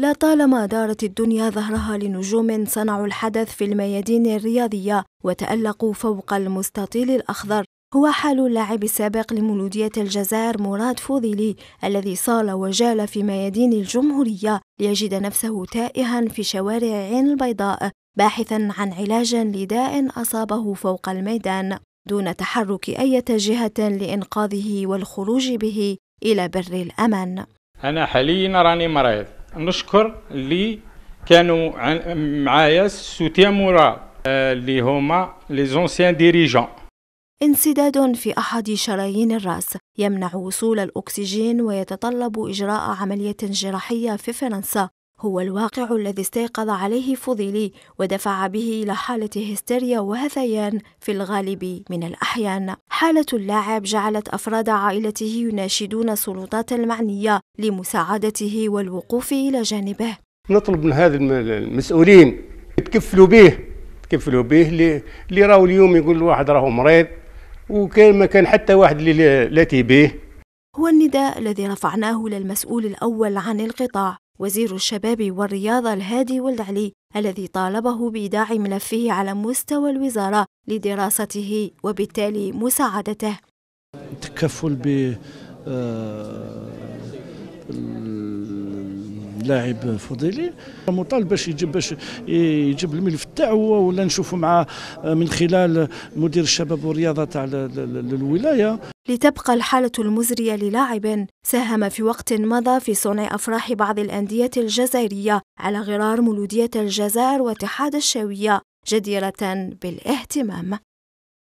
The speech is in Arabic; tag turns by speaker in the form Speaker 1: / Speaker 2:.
Speaker 1: لا طالما دارت الدنيا ظهرها لنجوم صنعوا الحدث في الميادين الرياضية وتألقوا فوق المستطيل الأخضر هو حال اللاعب السابق لمولودية الجزائر مراد فوضيلي الذي صال وجال في ميادين الجمهورية ليجد نفسه تائها في شوارع عين البيضاء باحثا عن علاج لداء أصابه فوق الميدان دون تحرك أي جهة لإنقاذه والخروج به إلى بر الأمان
Speaker 2: أنا حاليا راني مريض نشكر اللي كانوا معايا سوتيا مراد آه، اللي هما لي زونسيان ديريجون
Speaker 1: انسداد في أحد شرايين الرأس يمنع وصول الأكسجين ويتطلب إجراء عملية جراحية في فرنسا هو الواقع الذي استيقظ عليه فضيلي ودفع به إلى حالة هستيريا وهذيان في الغالب من الأحيان. حالة اللاعب جعلت أفراد عائلته يناشدون السلطات المعنية لمساعدته والوقوف إلى جانبه.
Speaker 3: نطلب من هذا المسؤولين تكفلوا به تكفلوا به اللي, اللي راهو اليوم يقول الواحد راهو مريض وكان ما كان حتى واحد اللي لاتي به
Speaker 1: هو النداء الذي رفعناه للمسؤول الأول عن القطاع وزير الشباب والرياضة الهادي والعلي الذي طالبه بإيداع ملفه على مستوى الوزارة لدراسته وبالتالي مساعدته
Speaker 4: التكفل ب آه، اللاعب فضيلي مطالب باش يجيب باش يجيب الملف تاعو ولا نشوفوا مع من خلال مدير الشباب والرياضه تاع
Speaker 1: الولايه لتبقى الحالة المزرية للاعب ساهم في وقت مضى في صنع أفراح بعض الأندية الجزائرية على غرار مولودية الجزائر واتحاد الشاوية جديرة بالاهتمام